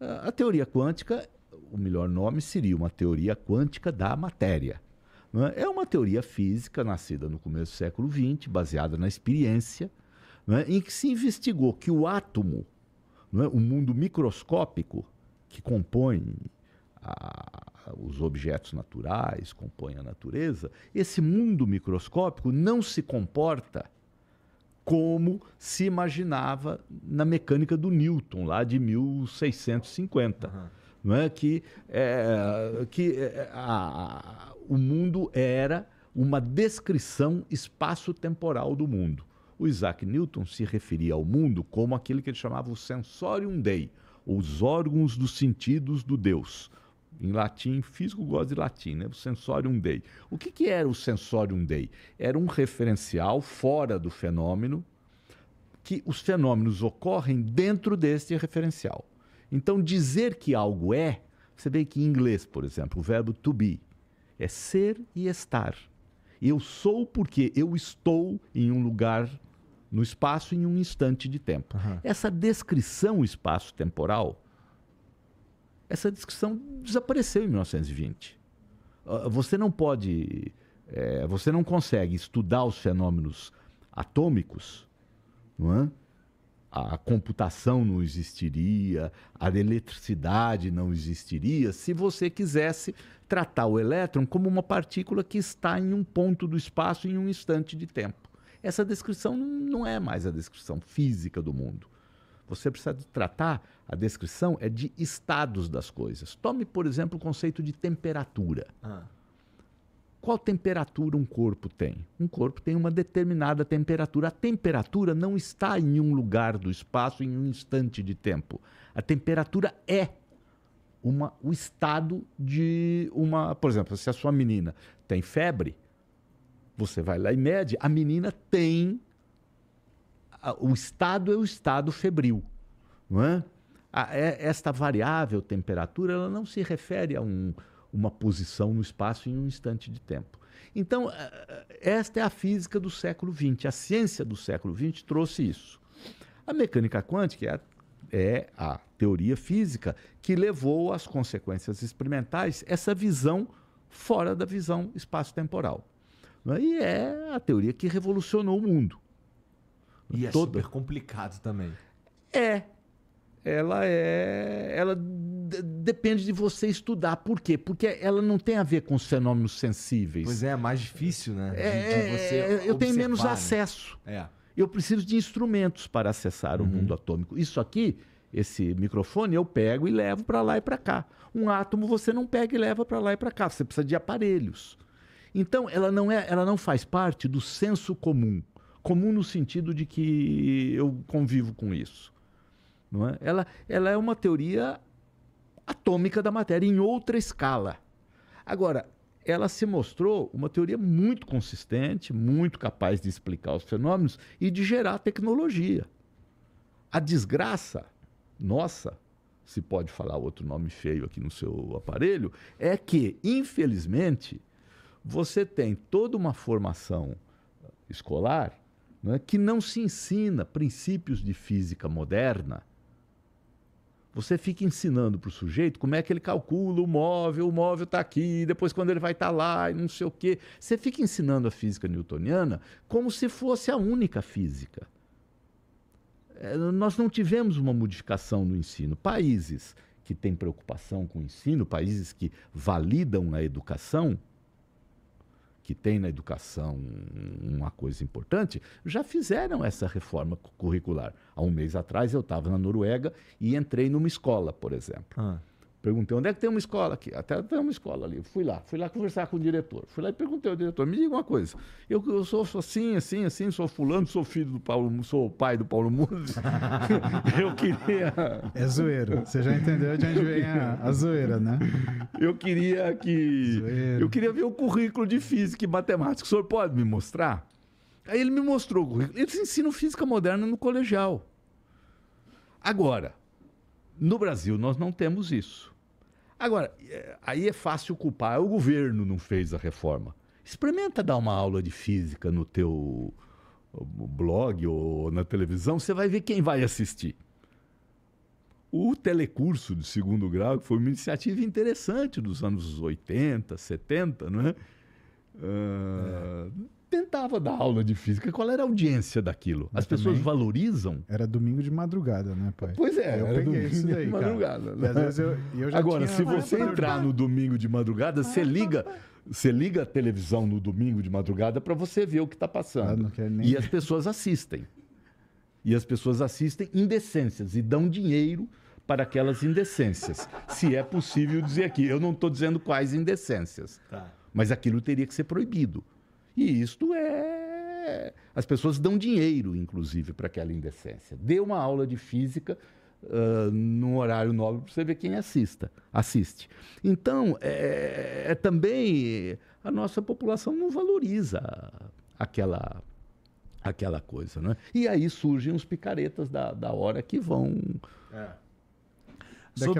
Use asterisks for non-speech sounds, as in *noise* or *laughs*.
A teoria quântica, o melhor nome seria uma teoria quântica da matéria. É? é uma teoria física nascida no começo do século XX, baseada na experiência, é? em que se investigou que o átomo, é? o mundo microscópico que compõe a, os objetos naturais, compõe a natureza, esse mundo microscópico não se comporta como se imaginava na mecânica do Newton, lá de 1650. Uhum. Não é? Que, é, que é, a, a, o mundo era uma descrição espaço-temporal do mundo. O Isaac Newton se referia ao mundo como aquele que ele chamava o sensorium dei, os órgãos dos sentidos do Deus, em latim, físico gosta de latim, né? O sensorium dei. O que, que era o sensorium dei? Era um referencial fora do fenômeno, que os fenômenos ocorrem dentro deste referencial. Então, dizer que algo é, você vê que em inglês, por exemplo, o verbo to be é ser e estar. Eu sou porque eu estou em um lugar no espaço em um instante de tempo. Uhum. Essa descrição espaço-temporal essa discussão desapareceu em 1920. Ah, você não pode, é, você não consegue estudar os fenômenos atômicos, não é? a computação não existiria, a eletricidade não existiria, se você quisesse tratar o elétron como uma partícula que está em um ponto do espaço em um instante de tempo. Essa descrição não é mais a descrição física do mundo. Você precisa tratar, a descrição é de estados das coisas. Tome, por exemplo, o conceito de temperatura. Ah. Qual temperatura um corpo tem? Um corpo tem uma determinada temperatura. A temperatura não está em um lugar do espaço, em um instante de tempo. A temperatura é uma, o estado de uma. Por exemplo, se a sua menina tem febre, você vai lá e mede. A menina tem o estado é o estado febril, não é? A, é esta variável temperatura ela não se refere a um, uma posição no espaço em um instante de tempo. Então, esta é a física do século XX. A ciência do século XX trouxe isso. A mecânica quântica é a, é a teoria física que levou às consequências experimentais essa visão fora da visão espaço-temporal. É? E é a teoria que revolucionou o mundo. E é toda. super complicado também. É. Ela é. Ela depende de você estudar. Por quê? Porque ela não tem a ver com os fenômenos sensíveis. Pois é, é mais difícil, né? É, de, é, de você é, eu observar, tenho menos né? acesso. É. Eu preciso de instrumentos para acessar uhum. o mundo atômico. Isso aqui, esse microfone, eu pego e levo para lá e para cá. Um átomo você não pega e leva para lá e para cá. Você precisa de aparelhos. Então, ela não, é, ela não faz parte do senso comum. Comum no sentido de que eu convivo com isso. Não é? Ela, ela é uma teoria atômica da matéria, em outra escala. Agora, ela se mostrou uma teoria muito consistente, muito capaz de explicar os fenômenos e de gerar tecnologia. A desgraça nossa, se pode falar outro nome feio aqui no seu aparelho, é que, infelizmente, você tem toda uma formação escolar né, que não se ensina princípios de física moderna, você fica ensinando para o sujeito como é que ele calcula o móvel, o móvel está aqui, depois quando ele vai estar tá lá, e não sei o quê. Você fica ensinando a física newtoniana como se fosse a única física. É, nós não tivemos uma modificação no ensino. Países que têm preocupação com o ensino, países que validam a educação, que tem na educação uma coisa importante, já fizeram essa reforma curricular. Há um mês atrás eu estava na Noruega e entrei numa escola, por exemplo. Ah. Perguntei, onde é que tem uma escola aqui? Até tem uma escola ali. Fui lá, fui lá conversar com o diretor. Fui lá e perguntei ao diretor, me diga uma coisa. Eu, eu sou, sou assim, assim, assim, sou fulano, sou filho do Paulo, sou pai do Paulo Mundo. *laughs* eu queria... É zoeiro. Você já entendeu de onde vem a, a zoeira, né? Eu queria que... Zoeiro. Eu queria ver o currículo de física e matemática. O senhor pode me mostrar? Aí ele me mostrou o currículo. Eles ensinam física moderna no colegial. Agora, no Brasil nós não temos isso. Agora, é, aí é fácil culpar. O governo não fez a reforma. Experimenta dar uma aula de física no teu blog ou na televisão, você vai ver quem vai assistir. O telecurso de segundo grau, que foi uma iniciativa interessante dos anos 80, 70, não é? Uh, é tentava dar aula de física. Qual era a audiência daquilo? Mas As pessoas valorizam? Era domingo de madrugada, né, pai? Pois é, eu era peguei domingo isso daí, de madrugada. Né? às vezes eu, eu Agora, se você entrar no domingo de madrugada, você liga. Você liga a televisão no domingo de madrugada para você ver o que está passando. Ah, nem... E as pessoas assistem. E as pessoas assistem indecências e dão dinheiro para aquelas indecências. se é possível dizer aqui. Eu não estou dizendo quais indecências. Tá. Mas aquilo teria que ser proibido. E isto é. As pessoas dão dinheiro, inclusive, para aquela indecência. Dê uma aula de física uh, num horário nobre para você ver quem assista, assiste. Então, é, é também a nossa população não valoriza aquela aquela coisa, né? E aí surgem os picaretas da, da hora que vão. É. Sobre...